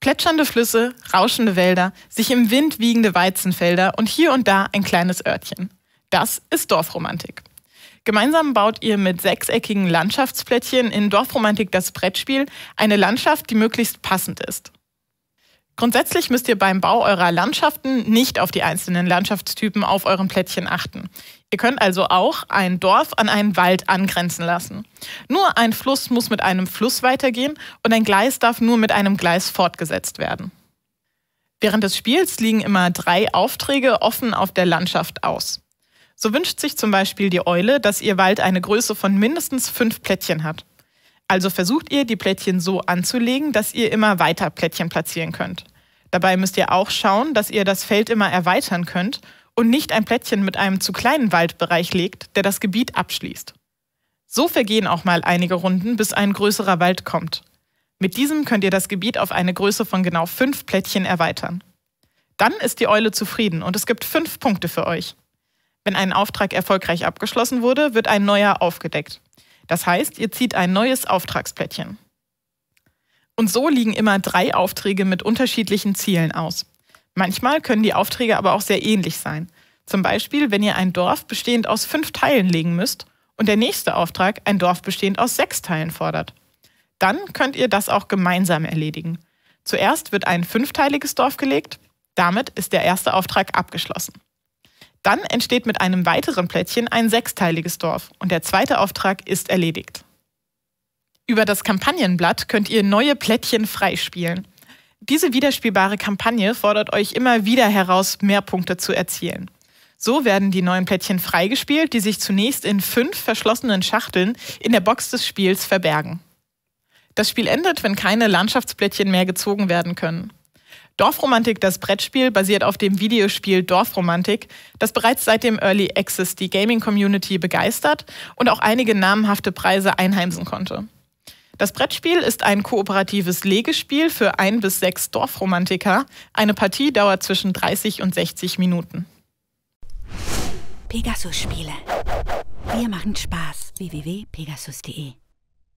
Plätschernde Flüsse, rauschende Wälder, sich im Wind wiegende Weizenfelder und hier und da ein kleines Örtchen. Das ist Dorfromantik. Gemeinsam baut ihr mit sechseckigen Landschaftsplättchen in Dorfromantik das Brettspiel eine Landschaft, die möglichst passend ist. Grundsätzlich müsst ihr beim Bau eurer Landschaften nicht auf die einzelnen Landschaftstypen auf euren Plättchen achten. Ihr könnt also auch ein Dorf an einen Wald angrenzen lassen. Nur ein Fluss muss mit einem Fluss weitergehen und ein Gleis darf nur mit einem Gleis fortgesetzt werden. Während des Spiels liegen immer drei Aufträge offen auf der Landschaft aus. So wünscht sich zum Beispiel die Eule, dass ihr Wald eine Größe von mindestens fünf Plättchen hat. Also versucht ihr, die Plättchen so anzulegen, dass ihr immer weiter Plättchen platzieren könnt. Dabei müsst ihr auch schauen, dass ihr das Feld immer erweitern könnt und nicht ein Plättchen mit einem zu kleinen Waldbereich legt, der das Gebiet abschließt. So vergehen auch mal einige Runden, bis ein größerer Wald kommt. Mit diesem könnt ihr das Gebiet auf eine Größe von genau fünf Plättchen erweitern. Dann ist die Eule zufrieden und es gibt fünf Punkte für euch. Wenn ein Auftrag erfolgreich abgeschlossen wurde, wird ein neuer aufgedeckt. Das heißt, ihr zieht ein neues Auftragsplättchen. Und so liegen immer drei Aufträge mit unterschiedlichen Zielen aus. Manchmal können die Aufträge aber auch sehr ähnlich sein. Zum Beispiel, wenn ihr ein Dorf bestehend aus fünf Teilen legen müsst und der nächste Auftrag ein Dorf bestehend aus sechs Teilen fordert. Dann könnt ihr das auch gemeinsam erledigen. Zuerst wird ein fünfteiliges Dorf gelegt. Damit ist der erste Auftrag abgeschlossen. Dann entsteht mit einem weiteren Plättchen ein sechsteiliges Dorf und der zweite Auftrag ist erledigt. Über das Kampagnenblatt könnt ihr neue Plättchen freispielen. Diese widerspielbare Kampagne fordert euch immer wieder heraus, mehr Punkte zu erzielen. So werden die neuen Plättchen freigespielt, die sich zunächst in fünf verschlossenen Schachteln in der Box des Spiels verbergen. Das Spiel endet, wenn keine Landschaftsplättchen mehr gezogen werden können. Dorfromantik, das Brettspiel, basiert auf dem Videospiel Dorfromantik, das bereits seit dem Early Access die Gaming-Community begeistert und auch einige namhafte Preise einheimsen konnte. Das Brettspiel ist ein kooperatives Legespiel für ein bis sechs Dorfromantiker. Eine Partie dauert zwischen 30 und 60 Minuten. Pegasus-Spiele. Wir machen Spaß. www.pegasus.de